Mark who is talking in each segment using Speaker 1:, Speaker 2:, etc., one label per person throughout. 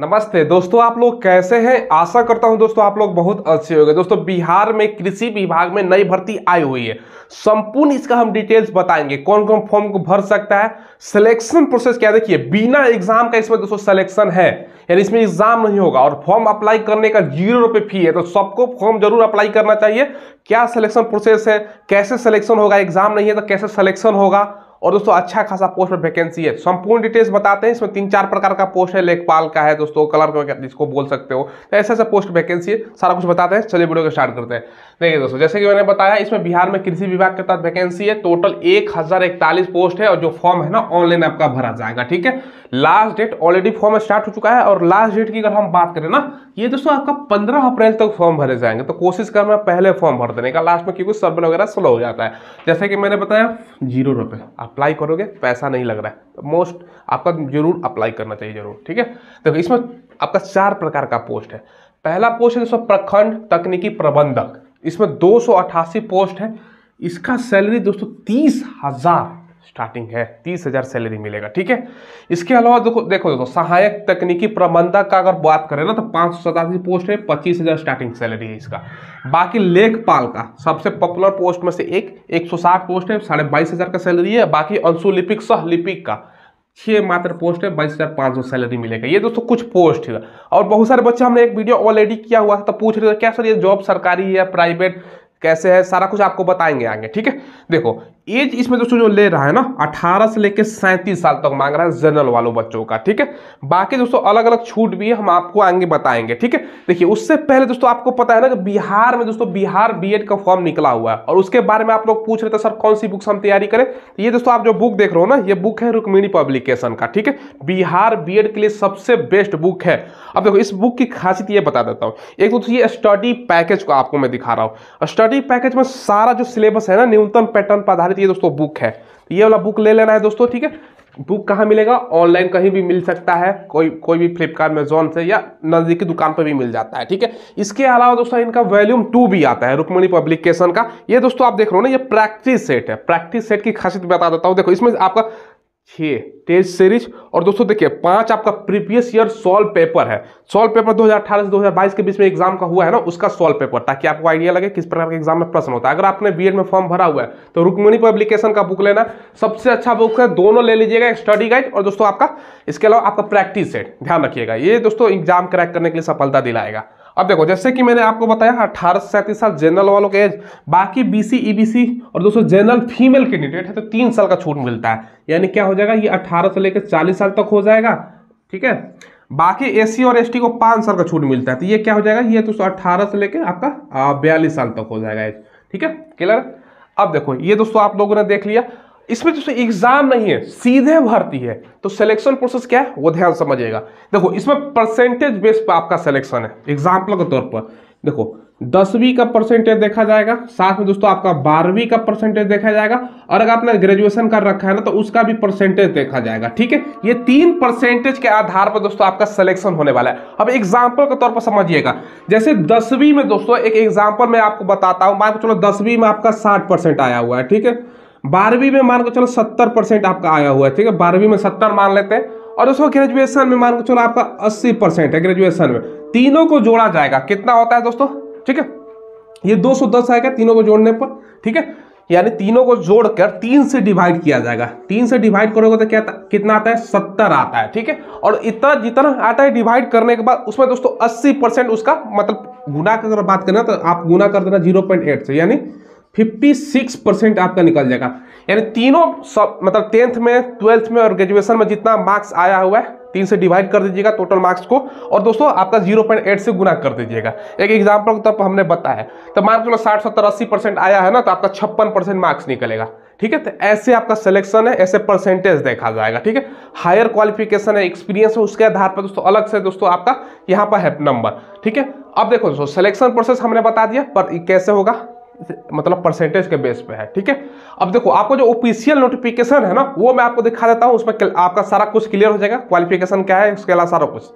Speaker 1: नमस्ते दोस्तों आप लोग कैसे हैं आशा करता हूं दोस्तों आप लोग बहुत अच्छे होंगे दोस्तों बिहार में कृषि विभाग में नई भर्ती आई हुई है संपूर्ण इसका हम डिटेल्स बताएंगे कौन कौन फॉर्म को भर सकता है सिलेक्शन प्रोसेस क्या देखिए बिना एग्जाम का इसमें दोस्तों सिलेक्शन है यानी इसमें एग्जाम नहीं होगा और फॉर्म अप्लाई करने का जीरो रुपये फी है तो सबको फॉर्म जरूर अप्लाई करना चाहिए क्या सिलेक्शन प्रोसेस है कैसे सिलेक्शन होगा एग्जाम नहीं है तो कैसे सिलेक्शन होगा और दोस्तों अच्छा खासा पोस्ट पर वैकेंसी है संपूर्ण डिटेल्स बताते हैं इसमें तीन चार प्रकार का पोस्ट है लेखपाल का है दोस्तों कलर का जिसको बोल सकते हो तो ऐसा ऐसा पोस्ट वैकेंसी है सारा कुछ बताते हैं चलिए वीडियो को स्टार्ट करते हैं देखिए दोस्तों जैसे कि मैंने बताया इसमें बिहार में कृषि विभाग के तहत वैकेंसी है टोटल एक पोस्ट है और जो फॉर्म है ना ऑनलाइन आपका भरा जाएगा ठीक है last date already form start हो चुका है और लास्ट डेट की अगर हम बात करें ना ये दोस्तों आपका पंद्रह अप्रैल तक फॉर्म भरे जाएंगे तो कोशिश करना पहले फॉर्म भर देने का लास्ट में क्योंकि सर्वे वगैरह स्लो हो जाता है जैसे कि मैंने बताया जीरो रुपये अप्लाई करोगे पैसा नहीं लग रहा है तो मोस्ट आपका जरूर अप्लाई करना चाहिए जरूर ठीक है तो इसमें आपका चार प्रकार का पोस्ट है पहला पोस्ट है दोस्तों प्रखंड तकनीकी प्रबंधक इसमें दो पोस्ट है इसका सैलरी दोस्तों तीस हजार स्टार्टिंग है तीस हज़ार सैलरी मिलेगा ठीक है इसके अलावा देखो देखो दोस्तों सहायक तकनीकी प्रबंधक का अगर बात करें ना तो पांच सौ सतासी पोस्ट है पच्चीस हज़ार स्टार्टिंग सैलरी है इसका बाकी लेखपाल का सबसे पॉपुलर पोस्ट में से एक एक सौ साठ पोस्ट है साढ़े बाईस हज़ार का सैलरी है बाकी अंशुलिपिक सहलिपिक का छह मात्र पोस्ट है बाईस हज़ार पांच सौ सैलरी मिलेगा ये दोस्तों कुछ पोस्ट है और बहुत सारे बच्चे हमने एक वीडियो ऑलरेडी किया हुआ था तो पूछ रहे थे क्या सर ये जॉब सरकारी है प्राइवेट कैसे है सारा कुछ आपको बताएंगे आगे ठीक है देखो एज इसमें दोस्तों जो ले रहा है ना 18 से लेकर सैंतीस साल तक मांग रहा है जनरल वालों बच्चों का ठीक है बाकी दोस्तों अलग अलग छूट भी है हम आपको आगे बताएंगे ठीक है देखिए उससे पहले दोस्तों आपको पता है ना कि बिहार में दोस्तों बिहार बीएड का फॉर्म निकला हुआ है और उसके बारे में आप लोग पूछ रहे थे सर कौन सी बुक्स हम तैयारी करें तो ये दोस्तों आप जो बुक देख रहे हो ना ये बुक है रुक्मिणी पब्लिकेशन का ठीक है बिहार बी के लिए सबसे बेस्ट बुक है अब देखो इस बुक की खासियत ये बता देता हूँ एक दोस्तों ये स्टडी पैकेज को आपको मैं दिखा रहा हूँ स्टडी पैकेज में सारा जो सिलेबस है ना न्यूनतम पैटर्न पर आधारित रहती है दोस्तों बुक है तो ये वाला बुक ले लेना है दोस्तों ठीक है बुक कहाँ मिलेगा ऑनलाइन कहीं भी मिल सकता है कोई कोई भी फ्लिपकार्ट अमेजोन से या नज़दीकी दुकान पर भी मिल जाता है ठीक है इसके अलावा दोस्तों इनका वॉल्यूम टू भी आता है रुकमणी पब्लिकेशन का ये दोस्तों आप देख रहे हो ना ये प्रैक्टिस सेट है प्रैक्टिस सेट की खासियत बता देता हूँ देखो इसमें आपका छः टेस्ट सीरीज और दोस्तों देखिए पांच आपका प्रीवियस ईयर सॉल्व पेपर है सॉल्व पेपर 2018 से 2022 के बीच में एग्जाम का हुआ है ना उसका सॉल्व पेपर ताकि आपको आइडिया लगे किस प्रकार के एग्जाम में प्रश्न होता है अगर आपने बीएड में फॉर्म भरा हुआ है तो रुकमणी पब्लिकेशन का बुक लेना सबसे अच्छा बुक है दोनों ले लीजिएगा स्टडी गाइड और दोस्तों आपका इसके अलावा आपका प्रैक्टिस सेट ध्यान रखिएगा ये दोस्तों एग्जाम क्रैक करने के लिए सफलता दिलाएगा अब देखो जैसे कि मैंने आपको बताया अठारह से सैंतीस साल जनरल वालों के एज बाकी बीसी ईबीसी e और दोस्तों जनरल फीमेल कैंडिडेट है तो तीन साल का छूट मिलता है यानी क्या हो जाएगा ये अठारह से लेकर चालीस साल तक हो जाएगा ठीक है बाकी एससी और एसटी को पांच साल का छूट मिलता है तो ये क्या हो जाएगा ये दोस्तों अट्ठारह से लेकर आपका बयालीस साल तक हो जाएगा एज ठीक है क्लियर अब देखो ये दोस्तों आप लोगों ने देख लिया इसमें जैसे तो एग्जाम नहीं है सीधे भर्ती है तो सिलेक्शन प्रोसेस क्या है वो ध्यान समझिएगा देखो इसमें परसेंटेज बेस पर आपका सिलेक्शन है एग्जाम्पल के तौर पर देखो दसवीं का परसेंटेज देखा जाएगा साथ में दोस्तों आपका बारहवीं का परसेंटेज देखा जाएगा और अगर आपने ग्रेजुएशन कर रखा है ना तो उसका भी परसेंटेज देखा जाएगा ठीक है ये तीन परसेंटेज के आधार पर दोस्तों आपका सिलेक्शन होने वाला है अब एग्जाम्पल के तौर पर समझिएगा जैसे दसवीं में दोस्तों एक एग्जाम्पल मैं आपको बताता हूँ मान चलो दसवीं में आपका साठ आया हुआ है ठीक है बारहवीं में मान के चलो सत्तर परसेंट आपका आया हुआ है ठीक है बारहवीं में सत्तर मान लेते हैं और दोस्तों ग्रेजुएशन में मान के चलो आपका अस्सी परसेंट है ग्रेजुएशन में तीनों को जोड़ा जाएगा कितना होता है दोस्तों ठीक है ये 210 आएगा तीनों को जोड़ने पर ठीक है यानी तीनों को जोड़कर तीन से डिवाइड किया जाएगा तीन से डिवाइड करोगे तो क्या कितना आता है सत्तर आता है ठीक है और इतना जितना आता है डिवाइड करने के बाद उसमें दोस्तों अस्सी परसेंट उसका मतलब गुना की अगर बात करें तो आप गुना कर देना जीरो पॉइंट एट से यानी 56 परसेंट आपका निकल जाएगा यानी तीनों सब मतलब टेंथ में ट्वेल्थ में और ग्रेजुएशन में जितना मार्क्स आया हुआ है तीन से डिवाइड कर दीजिएगा टोटल मार्क्स को और दोस्तों आपका 0.8 से गुना कर दीजिएगा एक एग्जाम्पल तब हमने बताया तो मार्क्स चलो साठ सत्तर अस्सी परसेंट आया है ना तो आपका छप्पन परसेंट मार्क्स निकलेगा ठीक है तो ऐसे आपका सिलेक्शन है ऐसे परसेंटेज देखा जाएगा ठीक है हायर क्वालिफिकेशन है एक्सपीरियंस है उसके आधार पर दोस्तों अलग से दोस्तों आपका यहाँ पर है नंबर ठीक है अब देखो दोस्तों सिलेक्शन प्रोसेस हमने बता दिया पर कैसे होगा मतलब परसेंटेज के बेस पे है ठीक है अब देखो आपको जो ऑफिशियल नोटिफिकेशन है ना वो मैं आपको दिखा देता हूँ उसमें आपका सारा कुछ क्लियर हो जाएगा क्वालिफिकेशन क्या है उसके अलावा सारा कुछ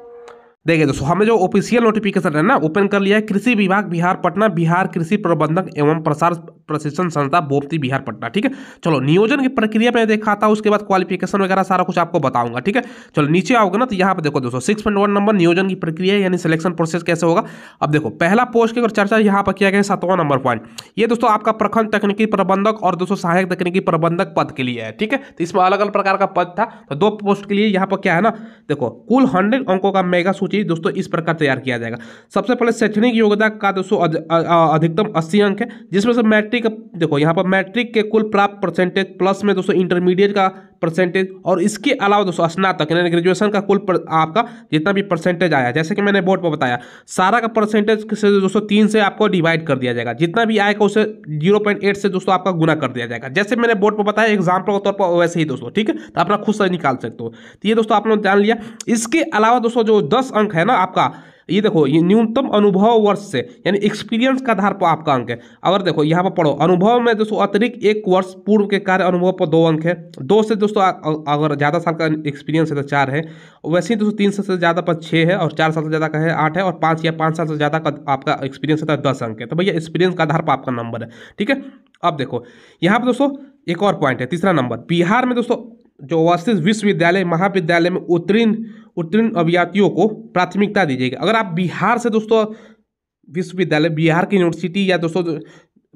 Speaker 1: देखिए दोस्तों हमने जो ऑफिशियल नोटिफिकेशन है ना ओपन कर लिया है कृषि विभाग बिहार पटना बिहार कृषि प्रबंधक एवं प्रसार प्रशिक्षण संस्था बोपती बिहार पटना ठीक है चलो नियोजन की प्रक्रिया में देखा था उसके बाद क्वालिफिकेशन वगैरह सारा कुछ आपको बताऊंगा ठीक है चलो नीचे आओगे ना तो यहाँ पर देखो दोस्तों सिक्स नंबर नियोजन की प्रक्रिया यानी सिलेक्शन प्रोसेस कैसे होगा अब देखो पहला पोस्ट की अगर चर्चा यहाँ पर किया गया सातवां नंबर पॉइंट ये दोस्तों आपका प्रखंड तकनीकी प्रबंधक और दोस्तों सहायक तकनीकी प्रबंधक पद के लिए है ठीक है तो इसमें अलग अलग प्रकार का पद था तो दो पोस्ट के लिए यहाँ पर क्या है ना देखो कुल हंड्रेड अंकों का मेगा चीज़ दोस्तों इस प्रकार तैयार किया जाएगा सबसे पहले शैक्षणिक योग्यता का दोस्तों अधिकतम अस्सी अंक है जिसमें से मैट्रिक देखो यहाँ पर मैट्रिक के कुल प्राप्त परसेंटेज प्लस में दोस्तों इंटरमीडिएट का परसेंटेज और इसके अलावा दोस्तों स्नातक यानी ग्रेजुएशन का कुल पर, आपका जितना भी परसेंटेज आया जैसे कि मैंने बोर्ड पर बताया सारा का परसेंटेज से दोस्तों तीन से आपको डिवाइड कर दिया जाएगा जितना भी आएगा उसे जीरो पॉइंट एट से दोस्तों आपका गुना कर दिया जाएगा जैसे मैंने बोर्ड पर बताया एग्जाम्पल के तौर पर वैसे ही दोस्तों ठीक है तो अपना खुद से निकाल सकते हो तो ये दोस्तों आप लोग जान लिया इसके अलावा दोस्तों जो दस अंक है ना आपका ये देखो ये न्यूनतम अनुभव वर्ष से यानी एक्सपीरियंस के आधार पर आपका अंक है अगर देखो यहाँ पर पढ़ो अनुभव में दोस्तों अतिरिक्त एक वर्ष पूर्व के कार्य अनुभव पर दो अंक है दो से दोस्तों अगर ज़्यादा साल का एक्सपीरियंस है तो चार है वैसे ही दोस्तों तीन साल से ज़्यादा पर छः है और चार साल से ज़्यादा का है आठ है और पाँच या पाँच साल से ज़्यादा का आपका एक्सपीरियंस है तो दस अंक है तो भैया एक्सपीरियंस का आधार पर आपका नंबर है ठीक है अब देखो यहाँ पर दोस्तों एक और पॉइंट है तीसरा नंबर बिहार में दोस्तों जो अवस्थित विश्वविद्यालय महाविद्यालय में उत्तीर्ण उत्तीर्ण अभ्यार्थियों को प्राथमिकता दी जाएगी अगर आप बिहार से दोस्तों विश्वविद्यालय बिहार की यूनिवर्सिटी या दोस्तों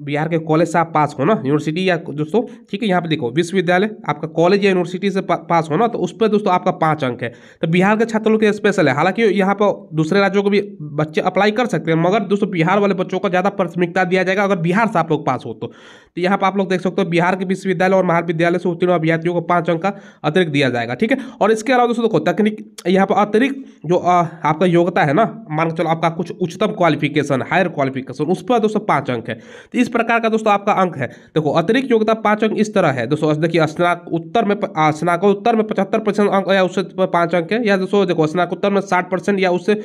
Speaker 1: बिहार के कॉलेज से आप पास हो ना यूनिवर्सिटी या दोस्तों ठीक है यहाँ पे देखो विश्वविद्यालय आपका कॉलेज या यूनिवर्सिटी से पा, पास हो ना तो उस पर दोस्तों आपका पाँच अंक है तो बिहार के छात्र लोग के स्पेशल है हालांकि यहाँ पर दूसरे राज्यों को भी बच्चे अप्लाई कर सकते हैं मगर दोस्तों बिहार वाले बच्चों को ज़्यादा प्राथमिकता दिया जाएगा अगर बिहार से आप लोग पास हो तो तो यहाँ पर आप लोग देख सकते हो बिहार के विश्वविद्यालय और महाविद्यालय से उत्तीर्ण अभ्यर्थियों को पाँच अंक का अतिरिक्त दिया जाएगा ठीक है और इसके अलावा दोस्तों देखो तकनीक यहाँ पर अतिरिक्त जो आपका योग्यता है ना मान चलो आपका कुछ उच्चतम क्वालिफिकेशन हायर क्वालिफिकेशन उस पर दोस्तों पाँच अंक है तो इस प्रकार का दोस्तों आपका अंक है देखो अतिरिक्त योग्यता पाँच अंक इस तरह है दोस्तों देखिए स्नाक उत्तर में स्नाकोत्तर में पचहत्तर परसेंट अंक या उससे पाँच अंक है या दोस्तों देखो स्नाकोत्तर में साठ परसेंट या उससे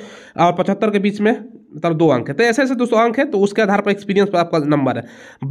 Speaker 1: और पचहत्तर के बीच में मतलब दो अंक है तो ऐसे ऐसे दोस्तों अंक है तो उसके आधार पर एक्सपीरियंस पर आपका नंबर है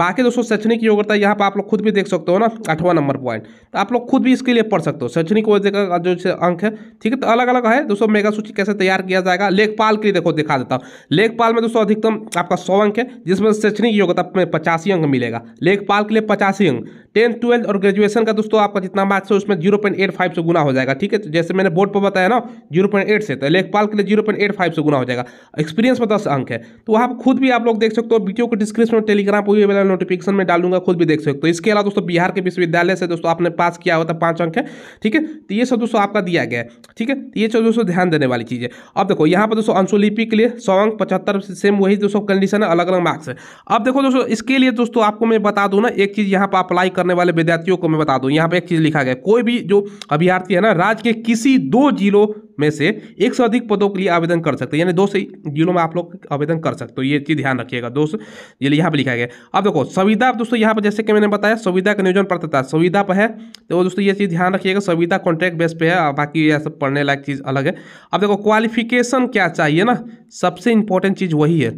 Speaker 1: बाकी दोस्तों शैक्षणिक योग्यता यहाँ पर आप लोग खुद भी देख सकते हो ना आठवां नंबर पॉइंट तो आप लोग खुद भी इसके लिए पढ़ सकते हो शैक्षणिक योग्यता जो अंक है ठीक है तो अलग अलग है दोस्तों मेगा सूची कैसे तैयार किया जाएगा लेखपाल के लिए देखो दिखा देता हूँ लेखपाल में दोस्तों अधिकतम आपका सौ अंक है जिसमें शैक्षणिक योग्यता में पचासी अंक मिलेगा लेखपाल के लिए पचासी अंक टेंथ ट्वेल्थ और ग्रेजुएशन का दोस्तों आपका जितना मार्क्स है उसमें जीरो पॉइंट एट फाइव से गुना हो जाएगा ठीक है तो जैसे मैंने बोर्ड पर बताया ना जीरो पॉइंट एट से तो लेखपाल के लिए जीरो पॉइंट एट फाइव से गुना हो जाएगा एक्सपीरियंस में दस अंक है तो वहाँ खुद भी आप लोग देख सकते हो वीडियो को डिस्क्रिप्शन में टेलीग्राम पर भी नोटिफिकेशन में डालूंगा खुद भी देख सकते हो इसके अलावा दोस्तों बिहार के विश्वविद्यालय से दोस्तों आपने पास किया होता पाँच अंक है ठीक है तो ये सब दोस्तों आपका दिया गया ठीक है तो ये सब दोस्तों ध्यान देने वाली चीज़ है अब देखो यहाँ पर दोस्तों अंशुलिपि के लिए सौ अंक पचहत्तर सेम वही दोस्तों कंडीशन है अलग अलग मार्क्स है अब देखो दोस्तों इसके लिए दोस्तों आपको मैं बता दूँ ना एक चीज़ यहाँ पर अप्लाई करने वाले विद्यार्थियों को मैं बता दूं यहाँ पे एक चीज़ लिखा गया कोई भी जो अभ्यर्थी है ना राज्य के किसी दो जिलों में से एक से अधिक पदों के लिए आवेदन कर सकते हैं यानी दो से जिलों में आप लोग आवेदन कर सकते हो ये चीज़ ध्यान रखिएगा दोस्त ये यहाँ पे लिखा गया अब देखो संविदा दोस्तों यहाँ पर जैसे कि मैंने बताया संविदा का नियोजन पात्रता संविदा पर है तो दोस्तों ये चीज़ ध्यान रखिएगा संविदा कॉन्ट्रैक्ट बेस पे है बाकी यह सब पढ़ने लायक चीज़ अलग है अब देखो क्वालिफिकेशन क्या चाहिए ना सबसे इंपॉर्टेंट चीज़ वही है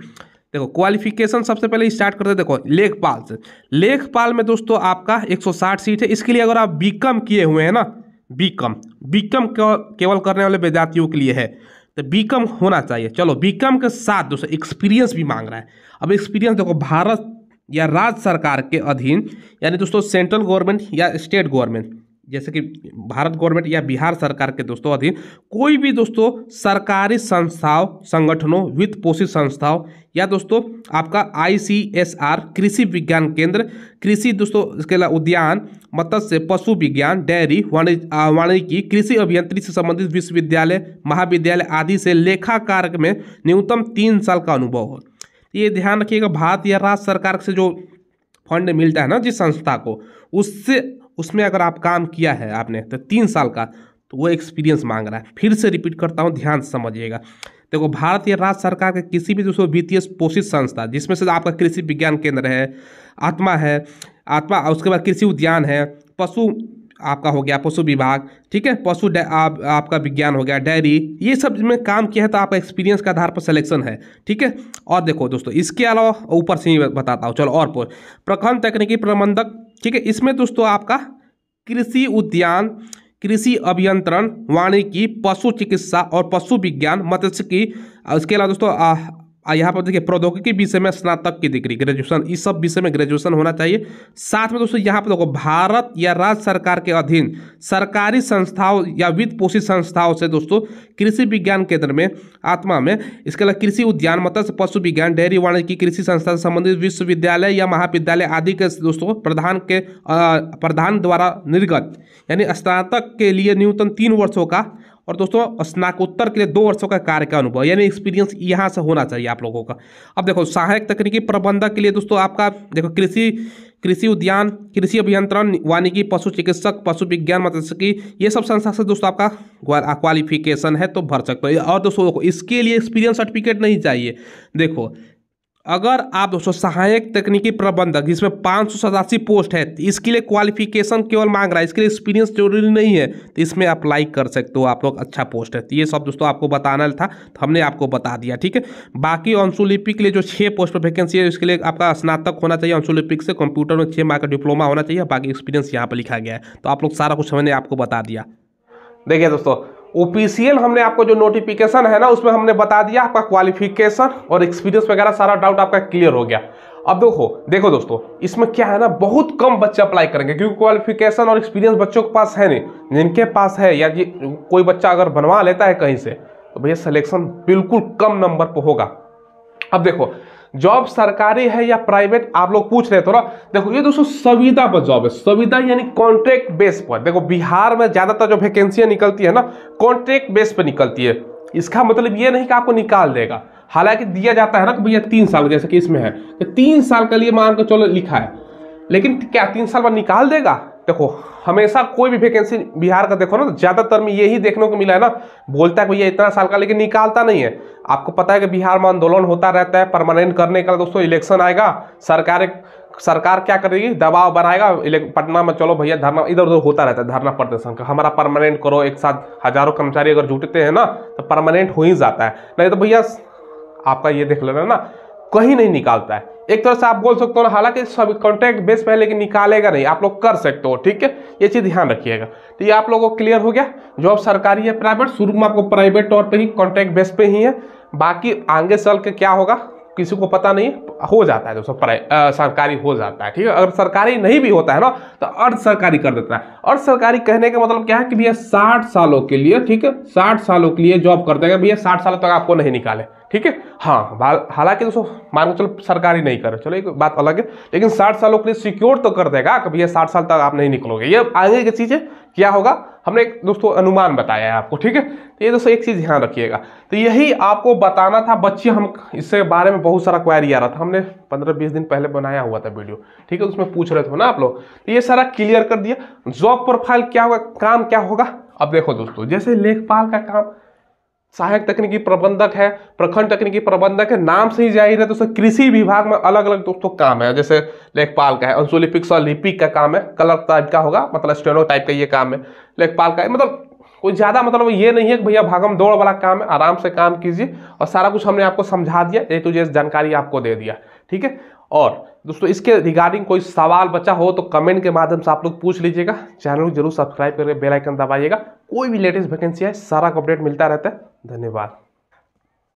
Speaker 1: देखो क्वालिफिकेशन सबसे पहले स्टार्ट करते देखो लेखपाल से लेखपाल में दोस्तों आपका 160 सीट है इसके लिए अगर आप बीकम किए हुए हैं ना बीकम बीकम केवल करने वाले विद्यार्थियों के लिए है तो बीकम होना चाहिए चलो बीकम के साथ दोस्तों एक्सपीरियंस भी मांग रहा है अब एक्सपीरियंस देखो भारत या राज्य सरकार के अधीन यानी दोस्तों सेंट्रल गवर्नमेंट या स्टेट गवर्नमेंट जैसे कि भारत गवर्नमेंट या बिहार सरकार के दोस्तों अधीन कोई भी दोस्तों सरकारी संस्थाओं संगठनों वित्त पोषित संस्थाओं या दोस्तों आपका आईसीएसआर कृषि विज्ञान केंद्र कृषि दोस्तों इसके अलावा उद्यान मत्स्य पशु विज्ञान डेयरी वाणिज्यिकी कृषि अभियंत्री से संबंधित विश्वविद्यालय महाविद्यालय आदि से लेखाकार में न्यूनतम तीन साल का अनुभव हो ये ध्यान रखिएगा भारत या राज्य सरकार से जो फंड मिलता है ना जिस संस्था को उससे उसमें अगर आप काम किया है आपने तो तीन साल का तो वो एक्सपीरियंस मांग रहा है फिर से रिपीट करता हूँ ध्यान समझिएगा देखो भारत या राज्य सरकार के किसी भी दूसरे वित्तीय पोषित संस्था जिसमें से आपका कृषि विज्ञान केंद्र है आत्मा है आत्मा उसके बाद कृषि उद्यान है पशु आपका हो गया पशु विभाग ठीक है पशु आप, आपका विज्ञान हो गया डेयरी ये सब में काम किया है तो आपका एक्सपीरियंस के आधार पर सिलेक्शन है ठीक है और देखो दोस्तों इसके अलावा ऊपर से ही बताता हूँ चलो और प्रखंड तकनीकी प्रबंधक ठीक है इसमें दोस्तों आपका कृषि उद्यान कृषि अभियंत्रण वाणिकी पशु चिकित्सा और पशु विज्ञान मत्स्य की इसके अलावा दोस्तों यहाँ पर देखिए प्रौद्योगिकी विषय में स्नातक की डिग्री ग्रेजुएशन इस सब विषय में ग्रेजुएशन होना चाहिए साथ में दोस्तों यहाँ पर देखो भारत या राज्य सरकार के अधीन सरकारी संस्थाओं या वित्त पोषित संस्थाओं से दोस्तों कृषि विज्ञान केंद्र में आत्मा में इसके अलावा कृषि उद्यान मत्स्य पशु विज्ञान डेयरी वाणिज्य कृषि संस्था से संबंधित विश्वविद्यालय या महाविद्यालय आदि के दोस्तों प्रधान के प्रधान द्वारा निर्गत यानी स्नातक के लिए न्यूनतम तीन वर्षों का और दोस्तों स्नाकोत्तर के लिए दो वर्षों का कार्य का अनुभव यानी एक्सपीरियंस यहाँ से होना चाहिए आप लोगों का अब देखो सहायक तकनीकी प्रबंधक के लिए दोस्तों आपका देखो कृषि कृषि उद्यान कृषि अभियंत्रण वानिकी पशु चिकित्सक पशु विज्ञान मत्स्यकी ये सब संस्था से दोस्तों आपका क्वालिफिकेशन है तो भर सकते हो और दोस्तों इसके लिए एक्सपीरियंस सर्टिफिकेट नहीं चाहिए देखो अगर आप दोस्तों सहायक तकनीकी प्रबंधक जिसमें पाँच सौ सतासी पोस्ट है तो इसके लिए क्वालिफिकेशन केवल मांग रहा है इसके लिए एक्सपीरियंस जरूरी नहीं है तो इसमें अप्लाई कर सकते हो आप लोग अच्छा पोस्ट है तो ये सब दोस्तों आपको बताना था तो हमने आपको बता दिया ठीक है बाकी अंशुलिपि के लिए जो छः पोस्ट पर वैकेंसी है इसके लिए आपका स्नातक होना चाहिए अंशुलिपिक से कंप्यूटर में छः मार्ग का डिप्लोमा होना चाहिए बाकी एक्सपीरियंस यहाँ पर लिखा गया है तो आप लोग सारा कुछ हमने आपको बता दिया देखिए दोस्तों ओपीसीएल हमने आपको जो नोटिफिकेशन है ना उसमें हमने बता दिया आपका क्वालिफिकेशन और एक्सपीरियंस वगैरह सारा डाउट आपका क्लियर हो गया अब देखो देखो दोस्तों इसमें क्या है ना बहुत कम बच्चे अप्लाई करेंगे क्योंकि क्वालिफिकेशन और एक्सपीरियंस बच्चों के पास है नहीं जिनके पास है या जी कोई बच्चा अगर बनवा लेता है कहीं से तो भैया सलेक्शन बिल्कुल कम नंबर पर होगा अब देखो जॉब सरकारी है या प्राइवेट आप लोग पूछ रहे थोड़ा देखो ये दोस्तों संविदा पर जॉब है संविदा यानी कॉन्ट्रैक्ट बेस पर देखो बिहार में ज़्यादातर जो वैकेंसियां निकलती है ना कॉन्ट्रैक्ट बेस पर निकलती है इसका मतलब ये नहीं कि आपको निकाल देगा हालांकि दिया जाता है ना कि भैया तीन साल जैसे कि इसमें है तो तीन साल के लिए मान के चलो लिखा है लेकिन क्या तीन साल बाद निकाल देगा देखो हमेशा कोई भी वैकेंसी बिहार का देखो ना तो ज़्यादातर में यही देखने को मिला है ना बोलता है भैया इतना साल का लेकिन निकालता नहीं है आपको पता है कि बिहार में आंदोलन होता रहता है परमानेंट करने का दोस्तों इलेक्शन आएगा सरकार सरकार क्या करेगी दबाव बनाएगा पटना में चलो भैया धरना इधर उधर होता रहता है धरना प्रदर्शन का हमारा परमानेंट करो एक साथ हजारों कर्मचारी अगर जुटते हैं ना तो परमानेंट हो ही जाता है नहीं तो भैया आपका ये देख लेना ना कहीं नहीं निकालता है एक तरह से आप बोल सकते हो हालांकि सब कॉन्ट्रैक्ट बेस पहले लेकिन निकालेगा नहीं आप लोग कर सकते हो ठीक है ये चीज़ ध्यान रखिएगा तो ये आप लोगों को क्लियर हो गया जॉब सरकारी है प्राइवेट शुरू में आपको प्राइवेट तौर पर ही कॉन्ट्रैक्ट बेस पे ही है बाकी आगे चल के क्या होगा किसी को पता नहीं हो जाता है दोस्तों सरकारी हो जाता है ठीक है अगर सरकारी नहीं भी होता है ना तो अर्ध सरकारी कर देता है अर्ध सरकारी कहने का मतलब क्या है कि भैया साठ सालों के लिए ठीक है साठ सालों के लिए जॉब कर देगा भैया साठ सालों तक आपको नहीं निकाले ठीक है हाँ हालांकि दोस्तों मान के चलो सरकारी नहीं करे चलो एक बात अलग है लेकिन साठ सालों के लिए सिक्योर तो कर देगा कभी ये साठ साल तक आप नहीं निकलोगे ये आगे की चीज़ें क्या होगा हमने एक दोस्तों अनुमान बताया है आपको ठीक है तो ये दोस्तों एक चीज़ ध्यान रखिएगा तो यही आपको बताना था बच्चे हम इससे बारे में बहुत सारा क्वायरी आ रहा था हमने पंद्रह बीस दिन पहले बनाया हुआ था वीडियो ठीक है उसमें पूछ रहे थे ना आप लोग तो ये सारा क्लियर कर दिया जॉब प्रोफाइल क्या होगा काम क्या होगा अब देखो दोस्तों जैसे लेखपाल का काम सहायक तकनीकी प्रबंधक है प्रखंड तकनीकी प्रबंधक है नाम से ही जाहिर है तो कृषि विभाग में अलग अलग दोस्तों काम है जैसे लेखपाल का है अंशुलिपिक लिपिक का काम है कलर टाइप का होगा मतलब स्टेनो टाइप का ये काम है लेखपाल का है मतलब कोई ज़्यादा मतलब ये नहीं है कि भैया भागम दौड़ वाला काम है आराम से काम कीजिए और सारा कुछ हमने आपको समझा दिया ए टू जे जानकारी आपको दे दिया ठीक है और दोस्तों इसके रिगार्डिंग कोई सवाल बचा हो तो कमेंट के माध्यम से आप लोग पूछ लीजिएगा चैनल को जरूर सब्सक्राइब करके बेल आइकन दबाइएगा कोई भी लेटेस्ट वैकेंसी है सारा अपडेट मिलता रहता है धन्यवाद